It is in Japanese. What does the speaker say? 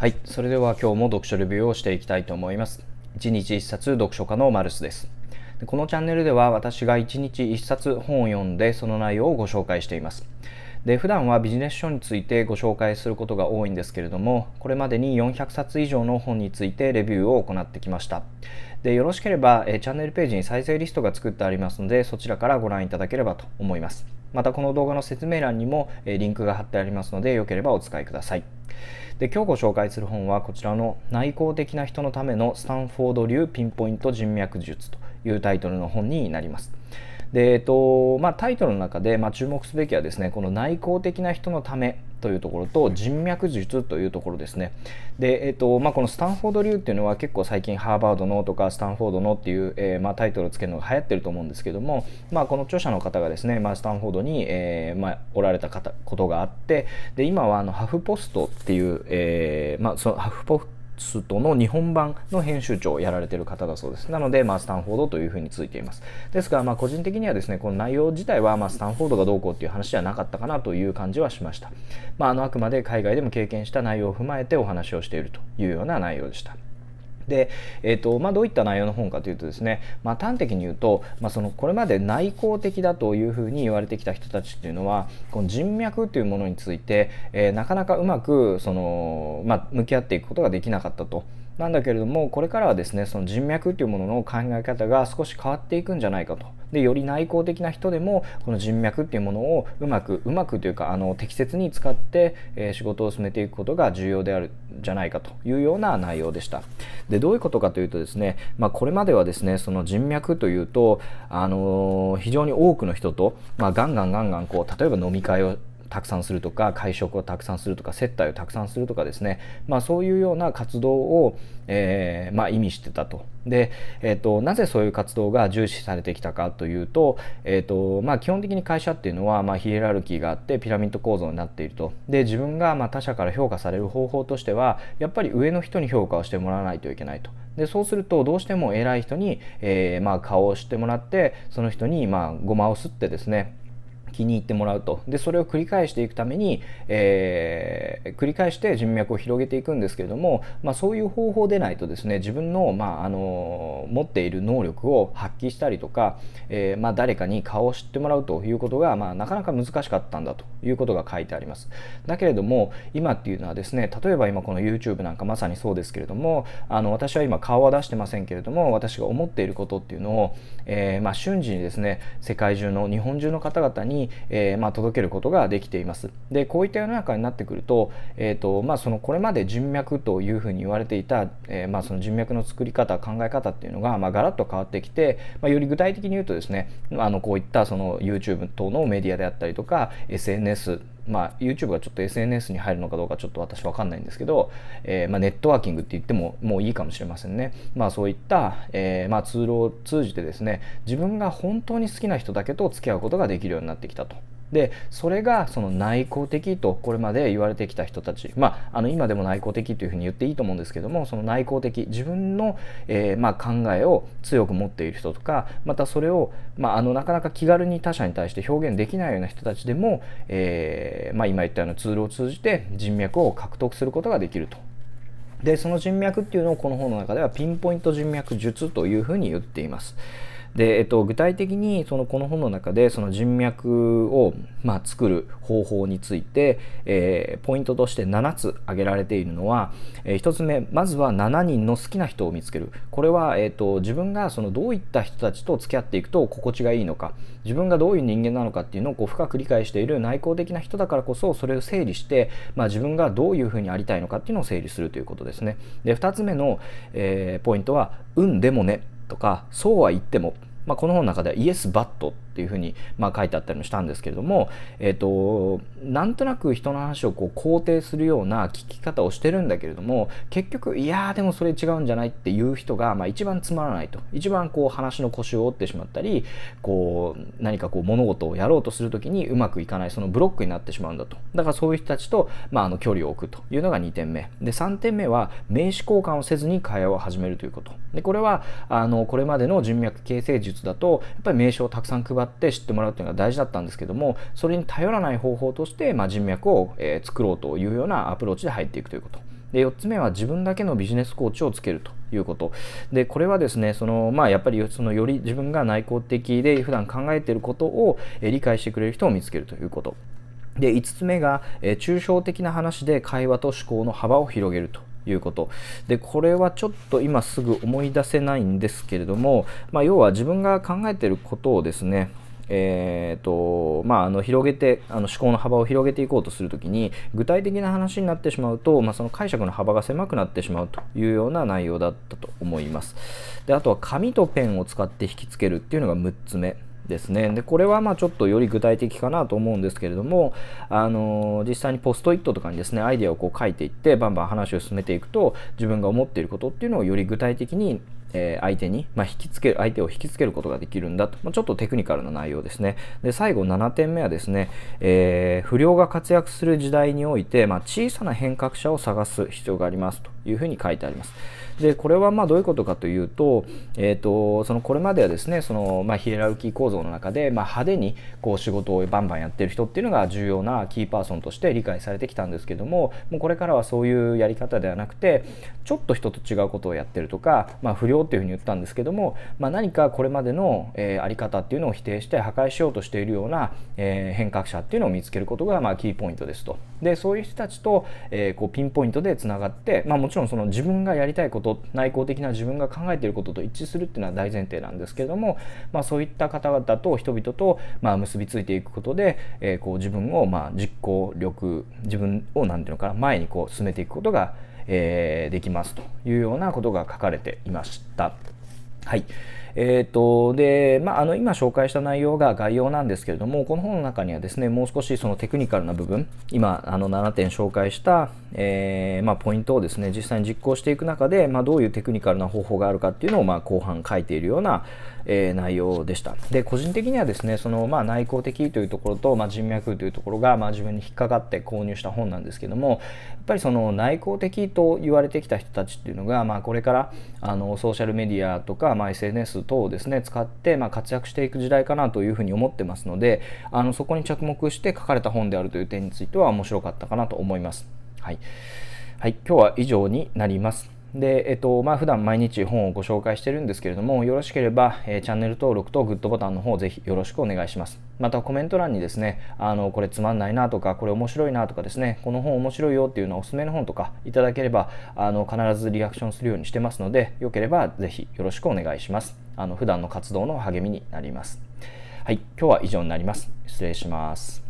はい、それでは今日も読書レビューをしていきたいと思います。1日1冊読書家のマルスです。このチャンネルでは私が1日1冊本を読んでその内容をご紹介しています。で普段はビジネス書についてご紹介することが多いんですけれどもこれまでに400冊以上の本についてレビューを行ってきましたでよろしければえチャンネルページに再生リストが作ってありますのでそちらからご覧いただければと思いますまたこの動画の説明欄にもリンクが貼ってありますのでよければお使いくださいで今日ご紹介する本はこちらの「内向的な人のためのスタンフォード流ピンポイント人脈術」というタイトルの本になります。でえっとまあ、タイトルの中で、まあ、注目すべきはですねこの内向的な人のためというところと人脈術というところですね。で、えっとまあ、このスタンフォード流っていうのは結構最近ハーバードのとかスタンフォードのっていう、えー、まあ、タイトルをつけるのが流行ってると思うんですけども、まあ、この著者の方がですね、まあ、スタンフォードに、えー、まあ、おられた方ことがあってで今はあのハフポストっていう、えー、まあ、そのハフポストストの日本版の編集長をやられてる方だそうです。なので、まあ、スタンフォードというふうについています。ですが、まあ、個人的にはですね、この内容自体は、まあ、スタンフォードがどうこうっていう話じゃなかったかなという感じはしました。まあ、あの、あくまで海外でも経験した内容を踏まえてお話をしているというような内容でした。で、えーとまあ、どういった内容の本かというとですね、まあ、端的に言うと、まあ、そのこれまで内向的だというふうに言われてきた人たちっていうのはこの人脈というものについて、えー、なかなかうまくその、まあ、向き合っていくことができなかったと。なんだけれどもこれからはですねその人脈というものの考え方が少し変わっていくんじゃないかと。でより内向的な人でもこの人脈っていうものをうまくうまくというかあの適切に使って、えー、仕事を進めていくことが重要であるじゃないかというような内容でした。でどういうことかというとですね、まあ、これまではですねその人脈というと、あのー、非常に多くの人と、まあ、ガンガンガンガンこう例えば飲み会をたくさんするとか会食をたくさんするとか接待をたくさんするとかですね、まあ、そういうような活動を、えー、まあ、意味してたと。で、えーと、なぜそういう活動が重視されてきたかというと,、えーとまあ、基本的に会社っていうのは、まヒエラルキーがあってピラミッド構造になっていると。で自分が、ま他者から評価される方法としてはやっぱり上の人に評価をしてもらわないといけないと。でそうするとどうしても偉い人に、えー、ま顔をしてもらってその人にまあごまをすってですね気に入ってもらうとでそれを繰り返していくために、えー、繰り返して人脈を広げていくんですけれども、まあ、そういう方法でないとですね自分の,、まあ、あの持っている能力を発揮したりとか、えー、まあ、誰かに顔を知ってもらうということが、まあ、なかなか難しかったんだということが書いてありますだけれども今っていうのはですね例えば今この YouTube なんかまさにそうですけれどもあの私は今顔は出してませんけれども私が思っていることっていうのを、えー、ま瞬時にですね世界中の日本中の方々にに、えー、まあ、届けることができています。でこういった世の中になってくると,、えーとまあ、そのこれまで人脈というふうに言われていた、えー、まあ、その人脈の作り方考え方っていうのが、まあ、ガラッと変わってきて、まあ、より具体的に言うとですねあのこういったその YouTube 等のメディアであったりとか SNS まあ、YouTube がちょっと SNS に入るのかどうかちょっと私分かんないんですけど、えー、まあ、ネットワーキングって言ってももういいかもしれませんね、まあ、そういった、えー、まあ、ツールを通じてですね自分が本当に好きな人だけと付き合うことができるようになってきたと。でそれがその内向的とこれまで言われてきた人たち、まあ、あの今でも内向的というふうに言っていいと思うんですけどもその内向的自分の、えー、まあ、考えを強く持っている人とかまたそれを、まあ、あのなかなか気軽に他者に対して表現できないような人たちでも、えー、ま今言ったようなツールを通じて人脈を獲得することができるとでその人脈っていうのをこの本の中ではピンポイント人脈術というふうに言っています。で、えっと、具体的にそのこの本の中でその人脈を、まあ、作る方法について、えー、ポイントとして7つ挙げられているのは、えー、1つ目まずは7人の好きな人を見つけるこれは、えと、自分がそのどういった人たちと付き合っていくと心地がいいのか自分がどういう人間なのかっていうのをこう深く理解している内向的な人だからこそそれを整理して、まあ、自分がどういうふうにありたいのかっていうのを整理するということですね。で2つ目の、えー、ポイントは運でもねとかそうは言っても、まあ、この本の中ではイエス・バットっていうふうに、まあ、書いてあったりもしたんですけれども、えーと、なんとなく人の話をこう肯定するような聞き方をしてるんだけれども結局いやーでもそれ違うんじゃないっていう人が、まあ、一番つまらないと一番こう話の腰を折ってしまったりこう何かこう物事をやろうとする時にうまくいかないそのブロックになってしまうんだとだからそういう人たちと、まあ、あの距離を置くというのが2点目で3点目は名刺交換をせずに会話を始めるということでこれはあのこれまでの人脈形成術だとやっぱり名刺をたくさん配がって知ってもらうというのが大事だったんですけどもそれに頼らない方法として、まあ、人脈を、え作ろうというようなアプローチで入っていくということ。で4つ目は自分だけのビジネスコーチをつけるということでこれはですねその、まあ、やっぱりそのより自分が内向的で普段考えていることをえ理解してくれる人を見つけるということで5つ目が、え抽象的な話で会話と思考の幅を広げるということでこれはちょっと今すぐ思い出せないんですけれども、まあ、要は自分が考えてることをですねえーとまあ、あの広げてあの思考の幅を広げていこうとするときに具体的な話になってしまうと、まあ、その解釈の幅が狭くなってしまうというような内容だったと思いますであとは紙とペンを使って引きつけるっていうのが6つ目ですね。で、これはまあちょっとより具体的かなと思うんですけれども、あのー、実際にポストイットとかにですね、アイデアをこう書いていって、バンバン話を進めていくと、自分が思っていることっていうのをより具体的にえー、相手に、まあ、引きつける、相手を引きつけることができるんだと、まあ、ちょっとテクニカルな内容ですね。で、最後7点目はですね、えー、不良が活躍する時代において、まあ、小さな変革者を探す必要がありますというふうに書いてあります。でこれはまどういうことかというと,、えーと、とそのこれまではですねその、まあ、ヒエラルキー構造の中で、まあ、派手にこう仕事をバンバンやってる人っていうのが重要なキーパーソンとして理解されてきたんですけどももうこれからはそういうやり方ではなくてちょっと人と違うことをやってるとか、まあ、不良っていうふうに言ったんですけども、まあ、何かこれまでの、えー、あり方っていうのを否定して破壊しようとしているような、えー、変革者っていうのを見つけることが、まあ、キーポイントですと。でそういう人たちと、えー、こうピンポイントでつながって、まあ、もちろんその自分がやりたいこと内向的な自分が考えていることと一致するっていうのは大前提なんですけれども、まあ、そういった方々と人々と、まあ、結びついていくことで、えー、こう自分を、まあ、実行力自分を何ていうのかな前にこう進めていくことがえー、できますというようなことが書かれていました。はいえーとでまあ、あの今紹介した内容が概要なんですけれどもこの本の中にはですねもう少しそのテクニカルな部分今あの7点紹介した、えー、まあ、ポイントをですね実際に実行していく中で、まあ、どういうテクニカルな方法があるかっていうのを、まあ、後半書いているような、えー、内容でしたで個人的にはですねその、まあ、内向的というところと、まあ、人脈というところが、まあ、自分に引っかかって購入した本なんですけどもやっぱりその内向的と言われてきた人たちっていうのが、まあ、これからあのソーシャルメディアとか、まあ、SNS 等をですね使って、まあ、活躍していく時代かなというふうに思ってますのであのそこに着目して書かれた本であるという点については面白かったかなと思います。はい、はい、今日は以上になります。で、えっと、まあ、普段毎日本をご紹介してるんですけれども、よろしければ、えー、チャンネル登録とグッドボタンの方、ぜひよろしくお願いします。またコメント欄にですね、あの、これつまんないなとか、これ面白いなとかですね、この本面白いよっていうのはおすすめの本とかいただければ、あの、必ずリアクションするようにしてますので、よければぜひよろしくお願いします。あの、普段の活動の励みになります。はい、今日は以上になります。失礼します。